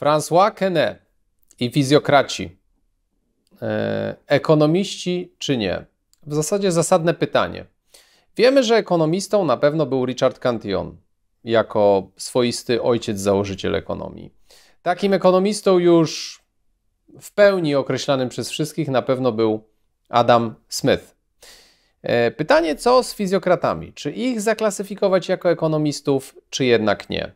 François Kene i fizjokraci. E, ekonomiści czy nie? W zasadzie zasadne pytanie. Wiemy, że ekonomistą na pewno był Richard Cantillon, jako swoisty ojciec założyciel ekonomii. Takim ekonomistą już w pełni określanym przez wszystkich na pewno był Adam Smith. E, pytanie, co z fizjokratami? Czy ich zaklasyfikować jako ekonomistów, czy jednak nie?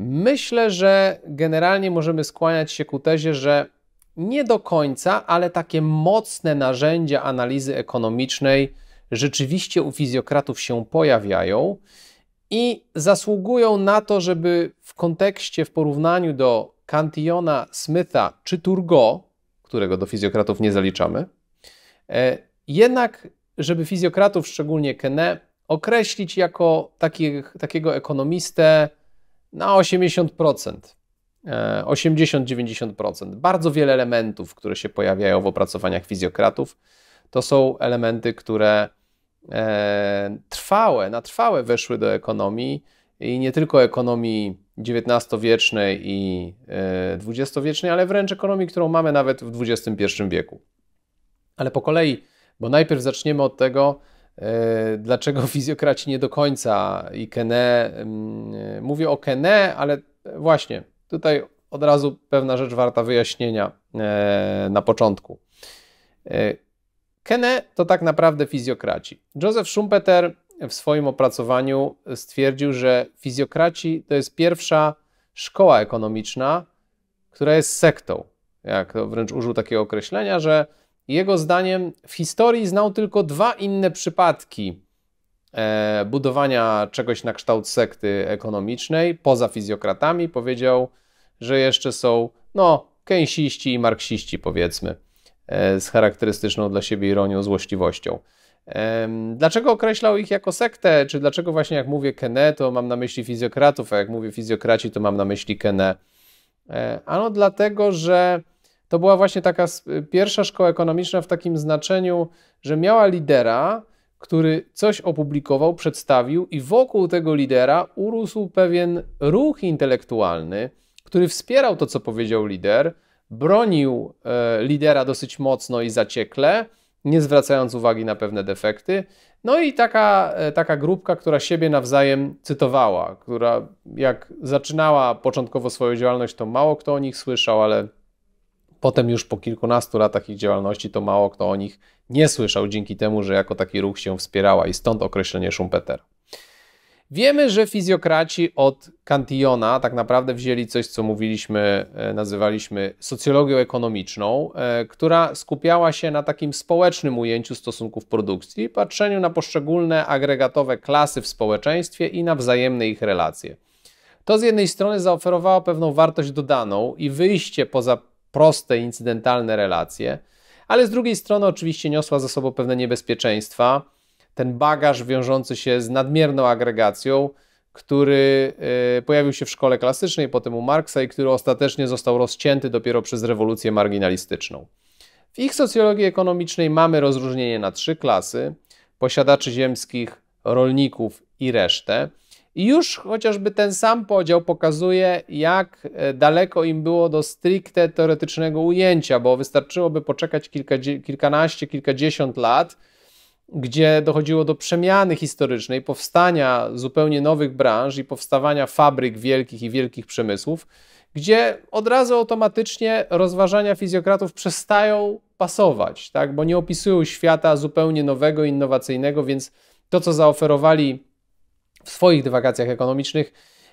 Myślę, że generalnie możemy skłaniać się ku tezie, że nie do końca, ale takie mocne narzędzia analizy ekonomicznej rzeczywiście u fizjokratów się pojawiają i zasługują na to, żeby w kontekście, w porównaniu do Cantillona, Smitha czy Turgot, którego do fizjokratów nie zaliczamy, e, jednak żeby fizjokratów, szczególnie Kene, określić jako takich, takiego ekonomistę na 80%, 80-90%. E, Bardzo wiele elementów, które się pojawiają w opracowaniach fizjokratów, to są elementy, które e, trwałe, na trwałe weszły do ekonomii i nie tylko ekonomii XIX-wiecznej i XX-wiecznej, e, ale wręcz ekonomii, którą mamy nawet w XXI wieku. Ale po kolei, bo najpierw zaczniemy od tego, E, dlaczego fizjokraci nie do końca i Kené, mm, e, mówię o Kené, ale właśnie tutaj od razu pewna rzecz warta wyjaśnienia e, na początku. Kené to tak naprawdę fizjokraci. Joseph Schumpeter w swoim opracowaniu stwierdził, że fizjokraci to jest pierwsza szkoła ekonomiczna, która jest sektą. Jak to wręcz użył takiego określenia, że jego zdaniem w historii znał tylko dwa inne przypadki e, budowania czegoś na kształt sekty ekonomicznej poza fizjokratami. Powiedział, że jeszcze są no, kęsiści i marksiści, powiedzmy, e, z charakterystyczną dla siebie ironią, złośliwością. E, dlaczego określał ich jako sektę? Czy dlaczego właśnie jak mówię Kenę, to mam na myśli fizjokratów, a jak mówię fizjokraci, to mam na myśli Kenę? E, ano dlatego, że to była właśnie taka y, pierwsza szkoła ekonomiczna w takim znaczeniu, że miała lidera, który coś opublikował, przedstawił, i wokół tego lidera urósł pewien ruch intelektualny, który wspierał to, co powiedział lider, bronił e, lidera dosyć mocno i zaciekle, nie zwracając uwagi na pewne defekty. No i taka, e, taka grupka, która siebie nawzajem cytowała, która jak zaczynała początkowo swoją działalność, to mało kto o nich słyszał, ale potem już po kilkunastu latach ich działalności to mało kto o nich nie słyszał, dzięki temu, że jako taki ruch się wspierała i stąd określenie Schumpeter. Wiemy, że fizjokraci od Cantillona tak naprawdę wzięli coś, co mówiliśmy, e, nazywaliśmy socjologią ekonomiczną, e, która skupiała się na takim społecznym ujęciu stosunków produkcji, patrzeniu na poszczególne agregatowe klasy w społeczeństwie i na wzajemne ich relacje. To z jednej strony zaoferowało pewną wartość dodaną i wyjście poza proste, incydentalne relacje, ale z drugiej strony oczywiście niosła za sobą pewne niebezpieczeństwa. Ten bagaż wiążący się z nadmierną agregacją, który y, pojawił się w szkole klasycznej, potem u Marksa i który ostatecznie został rozcięty dopiero przez rewolucję marginalistyczną. W ich socjologii ekonomicznej mamy rozróżnienie na trzy klasy: posiadaczy ziemskich, rolników i resztę. I już chociażby ten sam podział pokazuje, jak e, daleko im było do stricte teoretycznego ujęcia, bo wystarczyłoby poczekać kilka, kilkanaście, kilkadziesiąt lat, gdzie dochodziło do przemiany historycznej, powstania zupełnie nowych branż i powstawania fabryk wielkich i wielkich przemysłów, gdzie od razu automatycznie rozważania fizjokratów przestają pasować, tak? bo nie opisują świata zupełnie nowego, innowacyjnego, więc to, co zaoferowali w swoich dywagacjach ekonomicznych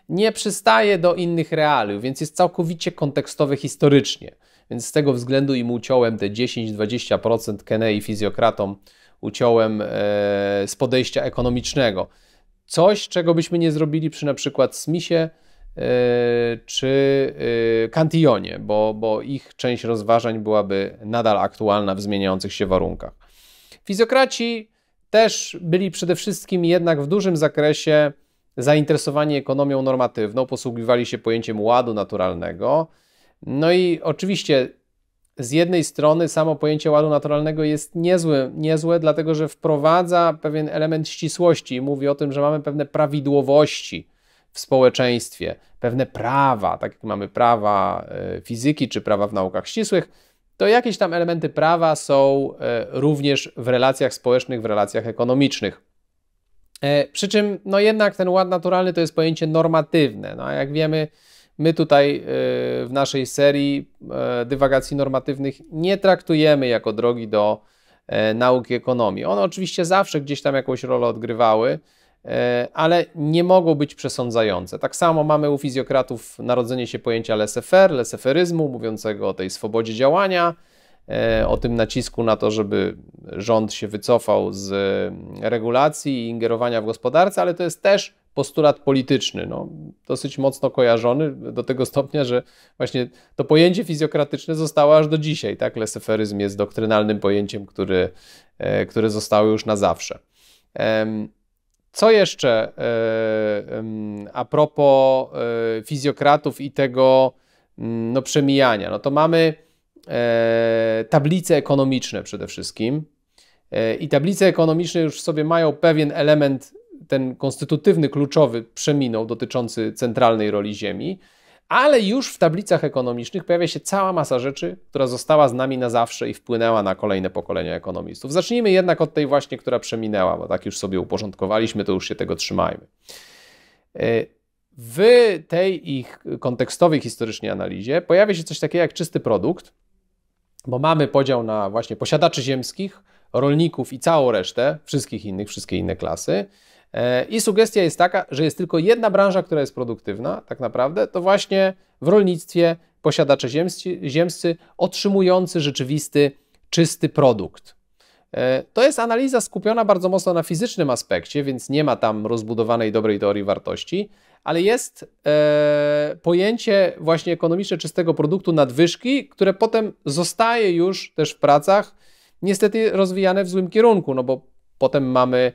nie przystaje do innych realiów, więc jest całkowicie kontekstowy historycznie. Więc z tego względu im uciąłem te 10-20% Kenei fizjokratom, uciąłem e, z podejścia ekonomicznego. Coś, czego byśmy nie zrobili przy na przykład Smithie e, czy e, Cantillonie, bo, bo ich część rozważań byłaby nadal aktualna w zmieniających się warunkach. Fizjokraci też byli przede wszystkim jednak w dużym zakresie zainteresowani ekonomią normatywną, posługiwali się pojęciem ładu naturalnego. No i oczywiście z jednej strony samo pojęcie ładu naturalnego jest niezłe, niezłe, dlatego że wprowadza pewien element ścisłości i mówi o tym, że mamy pewne prawidłowości w społeczeństwie, pewne prawa, tak jak mamy prawa e, fizyki czy prawa w naukach ścisłych, to jakieś tam elementy prawa są e, również w relacjach społecznych, w relacjach ekonomicznych. E, przy czym, no jednak ten ład naturalny to jest pojęcie normatywne. No, a jak wiemy, my tutaj e, w naszej serii dywagacji normatywnych nie traktujemy jako drogi do nauki ekonomii. One oczywiście zawsze gdzieś tam jakąś rolę odgrywały, E, ale nie mogą być przesądzające. Tak samo mamy u fizjokratów narodzenie się pojęcia lesefer, leseferyzmu, mówiącego o tej swobodzie działania, e, o tym nacisku na to, żeby rząd się wycofał z mm, regulacji i ingerowania w gospodarce, ale to jest też postulat polityczny, no, dosyć mocno kojarzony do tego stopnia, że właśnie to pojęcie fizjokratyczne zostało aż do dzisiaj. Tak? Leseferyzm jest doktrynalnym pojęciem, który, e, które zostało już na zawsze. Co jeszcze e, a propos e, fizjokratów i tego mm, no, przemijania? No to mamy e, tablice ekonomiczne przede wszystkim. I tablice ekonomiczne już sobie mają pewien element, ten konstytutywny, kluczowy, przeminął dotyczący centralnej roli Ziemi ale już w tablicach ekonomicznych pojawia się cała masa rzeczy, która została z nami na zawsze i wpłynęła na kolejne pokolenia ekonomistów. Zacznijmy jednak od tej właśnie, która przeminęła, bo tak już sobie uporządkowaliśmy, to już się tego trzymajmy. W tej ich kontekstowej historycznie analizie pojawia się coś takiego jak czysty produkt, bo mamy podział na właśnie posiadaczy ziemskich, rolników i całą resztę, wszystkich innych, wszystkie inne klasy. E, I sugestia jest taka, że jest tylko jedna branża, która jest produktywna, tak naprawdę, to właśnie w rolnictwie posiadacze ziemscy, ziemscy otrzymujący rzeczywisty, czysty produkt. E, to jest analiza skupiona bardzo mocno na fizycznym aspekcie, więc nie ma tam rozbudowanej dobrej teorii wartości, ale jest e, pojęcie właśnie ekonomiczne czystego produktu nadwyżki, które potem zostaje już też w pracach, niestety rozwijane w złym kierunku, no bo potem mamy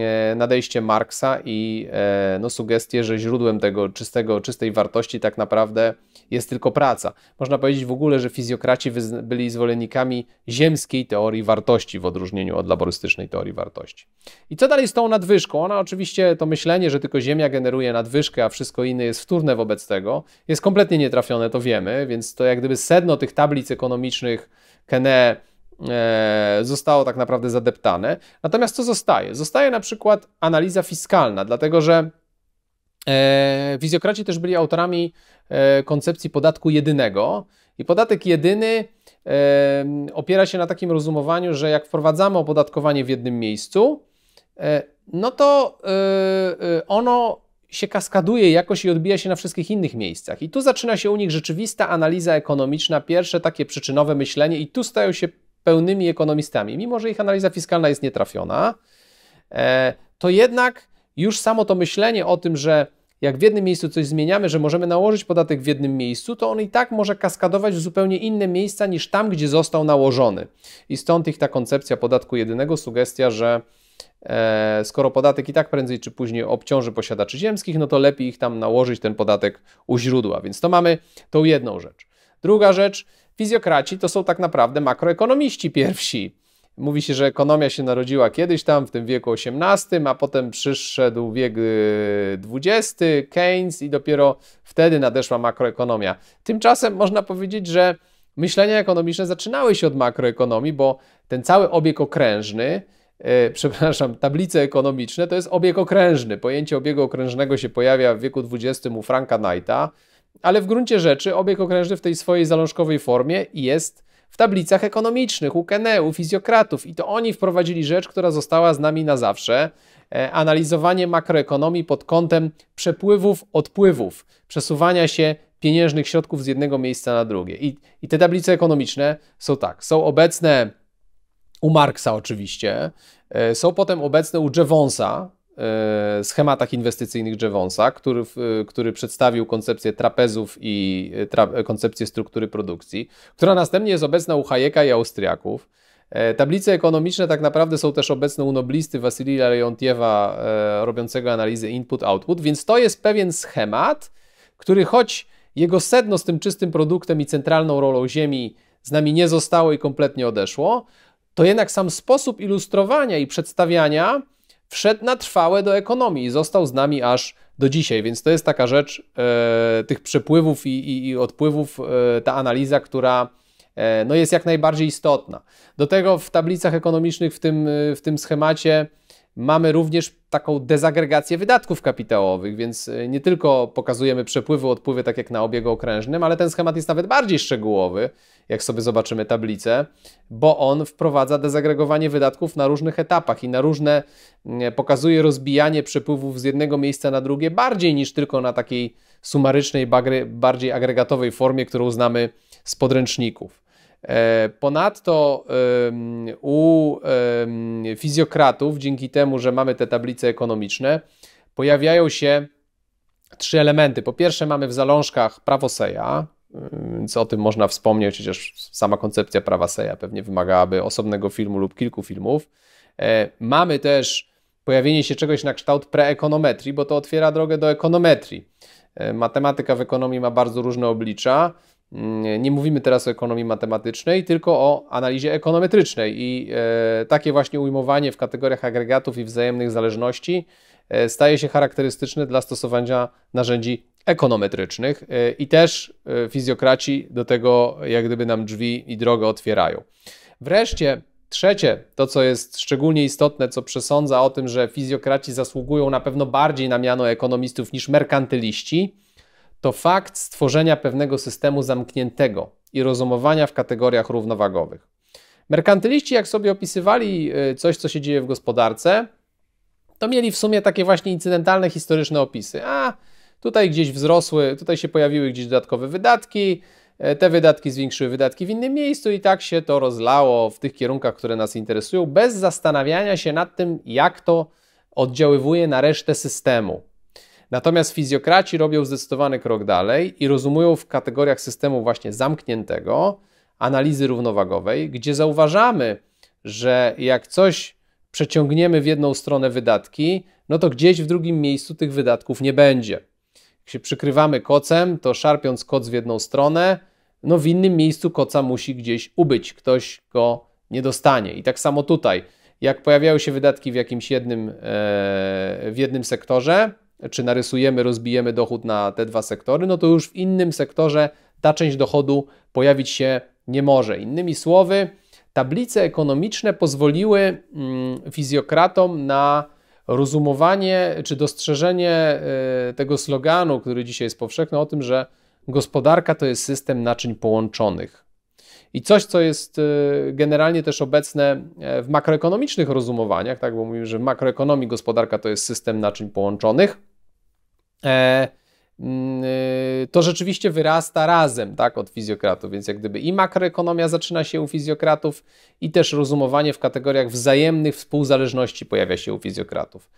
E, nadejście Marksa i e, no, sugestie, że źródłem tego czystego, czystej wartości tak naprawdę jest tylko praca. Można powiedzieć w ogóle, że fizjokraci byli zwolennikami ziemskiej teorii wartości w odróżnieniu od laborystycznej teorii wartości. I co dalej z tą nadwyżką? Ona oczywiście, to myślenie, że tylko Ziemia generuje nadwyżkę, a wszystko inne jest wtórne wobec tego, jest kompletnie nietrafione, to wiemy, więc to jak gdyby sedno tych tablic ekonomicznych Kene E, zostało tak naprawdę zadeptane. Natomiast co zostaje? Zostaje na przykład analiza fiskalna, dlatego że Wizjokraci e, też byli autorami e, koncepcji podatku jedynego. I podatek jedyny opiera się na takim rozumowaniu, że jak wprowadzamy opodatkowanie w jednym miejscu, no to ono się kaskaduje jakoś i odbija się na wszystkich innych miejscach. I tu zaczyna się u nich rzeczywista analiza ekonomiczna, pierwsze takie przyczynowe myślenie, i tu stają się pełnymi ekonomistami, mimo że ich analiza fiskalna jest nietrafiona, e, to jednak już samo to myślenie o tym, że jak w jednym miejscu coś zmieniamy, że możemy nałożyć podatek w jednym miejscu, to on i tak może kaskadować w zupełnie inne miejsca niż tam, gdzie został nałożony. I stąd ich ta koncepcja podatku jedynego, sugestia, że e, skoro podatek i tak prędzej czy później obciąży posiadaczy ziemskich, no to lepiej ich tam nałożyć ten podatek u źródła. Więc to mamy tą jedną rzecz. Druga rzecz, Fizjokraci to są tak naprawdę makroekonomiści pierwsi. Mówi się, że ekonomia się narodziła kiedyś tam w tym wieku XVIII, a potem przyszedł wiek XX, y, Keynes i dopiero wtedy nadeszła makroekonomia. Tymczasem można powiedzieć, że myślenia ekonomiczne zaczynały się od makroekonomii, bo ten cały obieg okrężny, Yy, przepraszam, tablice ekonomiczne, to jest obieg okrężny. Pojęcie obiegu okrężnego się pojawia w wieku XX u Franka Knighta ale w gruncie rzeczy obieg okrężny w tej swojej zalążkowej formie jest w tablicach ekonomicznych u u fizjokratów i to oni wprowadzili rzecz, która została z nami na zawsze. E, analizowanie makroekonomii pod kątem przepływów, odpływów, przesuwania się pieniężnych środków z jednego miejsca na drugie. I, i te tablice ekonomiczne są tak, są obecne u Marksa oczywiście, e, są potem obecne u Jevonsa, E, schematach inwestycyjnych Jevonsa, który, e, który przedstawił koncepcję trapezów i e, tra, koncepcję struktury produkcji, która następnie jest obecna u Hayeka i Austriaków. Tablice ekonomiczne tak naprawdę są też obecne u noblisty Wasilija Leontiewa, robiącego analizy input-output, więc to jest pewien schemat, który choć jego sedno z tym czystym produktem i centralną rolą Ziemi z nami nie zostało i kompletnie odeszło, to jednak sam sposób ilustrowania i przedstawiania wszedł na trwałe do ekonomii i został z nami aż do dzisiaj. Więc to jest taka rzecz e, tych przepływów i, i, i odpływów, e, ta analiza, która e, no jest jak najbardziej istotna. Do tego w tablicach ekonomicznych, w tym, e, w tym schemacie, Mamy również taką dezagregację wydatków kapitałowych, więc y, nie tylko pokazujemy przepływy, odpływy, tak jak na obiegu okrężnym, ale ten schemat jest nawet bardziej szczegółowy, jak sobie zobaczymy tablicę, bo on wprowadza dezagregowanie wydatków na różnych etapach i na różne, mm, pokazuje rozbijanie przepływów z jednego miejsca na drugie bardziej niż tylko na takiej sumarycznej, bardziej agregatowej formie, którą znamy z podręczników. E, ponadto u fizjokratów, dzięki temu, że mamy te tablice ekonomiczne, pojawiają się trzy elementy. Po pierwsze, mamy w zalążkach prawo Seja, więc o tym można wspomnieć, chociaż sama koncepcja prawa Seja pewnie wymagałaby osobnego filmu lub kilku filmów. E, mamy też pojawienie się czegoś na kształt preekonometrii, bo to otwiera drogę do ekonometrii. E, matematyka w ekonomii ma bardzo różne oblicza nie mówimy teraz o ekonomii matematycznej, tylko o analizie ekonometrycznej i e, takie właśnie ujmowanie w kategoriach agregatów i wzajemnych zależności e, staje się charakterystyczne dla stosowania narzędzi ekonometrycznych e, i też fizjokraci do tego jak gdyby nam drzwi i drogę otwierają. Wreszcie Trzecie, to co jest szczególnie istotne, co przesądza o tym, że fizjokraci zasługują na pewno bardziej na miano ekonomistów niż merkantyliści, to fakt stworzenia pewnego systemu zamkniętego i rozumowania w kategoriach równowagowych. Merkantyliści, jak sobie opisywali e, coś, co się dzieje w gospodarce, to mieli w sumie takie właśnie incydentalne historyczne opisy. A tutaj gdzieś wzrosły, tutaj się pojawiły gdzieś dodatkowe wydatki, e, te wydatki zwiększyły wydatki w innym miejscu i tak się to rozlało w tych kierunkach, które nas interesują, bez zastanawiania się nad tym, jak to oddziaływuje na resztę systemu. Natomiast fizjokraci robią zdecydowany krok dalej i rozumują w kategoriach systemu właśnie zamkniętego, analizy równowagowej, gdzie zauważamy, że jak coś przeciągniemy w jedną stronę wydatki, no to gdzieś w drugim miejscu tych wydatków nie będzie. Jak się przykrywamy kocem, to szarpiąc koc w jedną stronę, no w innym miejscu koca musi gdzieś ubyć, ktoś go nie dostanie. I tak samo tutaj, jak pojawiają się wydatki w jakimś jednym, e, w jednym sektorze, czy narysujemy, rozbijemy dochód na te dwa sektory, no to już w innym sektorze ta część dochodu pojawić się nie może. Innymi słowy, tablice ekonomiczne pozwoliły mm, fizjokratom na rozumowanie czy dostrzeżenie y, tego sloganu, który dzisiaj jest powszechny, o tym, że gospodarka to jest system naczyń połączonych. I coś, co jest y, generalnie też obecne e, w makroekonomicznych rozumowaniach, tak, bo mówimy, że w makroekonomii gospodarka to jest system naczyń połączonych, e, mm, y, to rzeczywiście wyrasta razem tak, od fizjokratów, więc jak gdyby i makroekonomia zaczyna się u fizjokratów i też rozumowanie w kategoriach wzajemnych współzależności pojawia się u fizjokratów.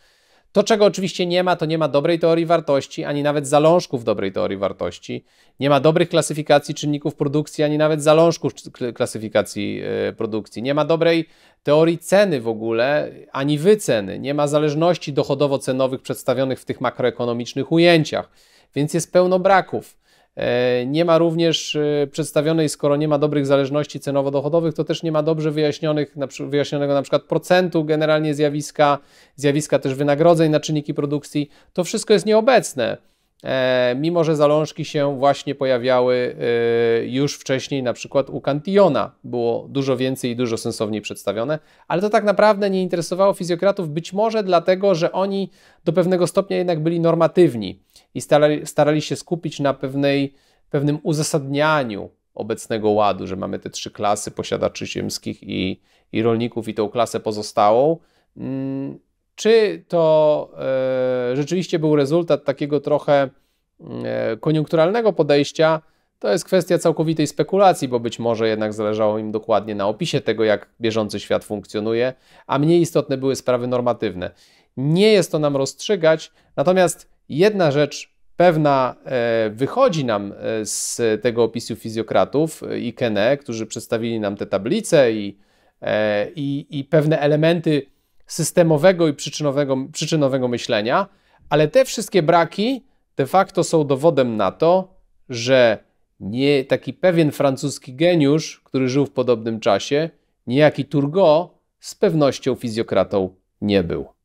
To, czego oczywiście nie ma, to nie ma dobrej teorii wartości, ani nawet zalążków dobrej teorii wartości. Nie ma dobrych klasyfikacji czynników produkcji, ani nawet zalążków klasyfikacji e, produkcji. Nie ma dobrej teorii ceny w ogóle, ani wyceny. Nie ma zależności dochodowo-cenowych przedstawionych w tych makroekonomicznych ujęciach, więc jest pełno braków. E, nie ma również e, przedstawionej, skoro nie ma dobrych zależności cenowo-dochodowych, to też nie ma dobrze wyjaśnionych, wyjaśnionego na przykład procentu generalnie zjawiska, zjawiska też wynagrodzeń na czynniki produkcji. To wszystko jest nieobecne, e, mimo że zalążki się właśnie pojawiały już wcześniej, na przykład u Cantillona było dużo więcej i dużo sensowniej przedstawione, ale to tak naprawdę nie interesowało fizjokratów, być może dlatego, że oni do pewnego stopnia jednak byli normatywni i starali, starali się skupić na pewnej, pewnym uzasadnianiu obecnego ładu, że mamy te trzy klasy posiadaczy ziemskich i, i rolników i tą klasę pozostałą. Mm, czy to e, rzeczywiście był rezultat takiego trochę e, koniunkturalnego podejścia? To jest kwestia całkowitej spekulacji, bo być może jednak zależało im dokładnie na opisie tego, jak bieżący świat funkcjonuje, a mniej istotne były sprawy normatywne. Nie jest to nam rozstrzygać, natomiast Jedna rzecz pewna e, wychodzi nam e, z tego opisu fizjokratów e, i Kene, którzy przedstawili nam te tablice i, i, i pewne elementy systemowego i przyczynowego, przyczynowego myślenia, ale te wszystkie braki de facto są dowodem na to, że nie taki pewien francuski geniusz, który żył w podobnym czasie, niejaki Turgot, z pewnością fizjokratą nie był.